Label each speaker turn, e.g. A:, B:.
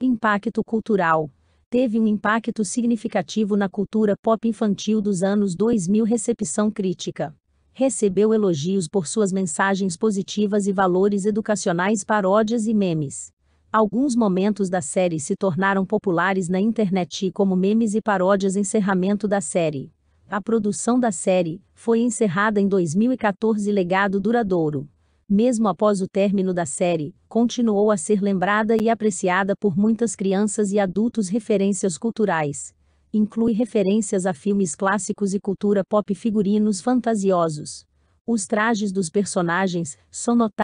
A: Impacto cultural. Teve um impacto significativo na cultura pop infantil dos anos 2000. Recepção crítica. Recebeu elogios por suas mensagens positivas e valores educacionais, paródias e memes. Alguns momentos da série se tornaram populares na internet como memes e paródias. Encerramento da série. A produção da série foi encerrada em 2014. Legado duradouro mesmo após o término da série, continuou a ser lembrada e apreciada por muitas crianças e adultos referências culturais. Inclui referências a filmes clássicos e cultura pop figurinos fantasiosos. Os trajes dos personagens são notáveis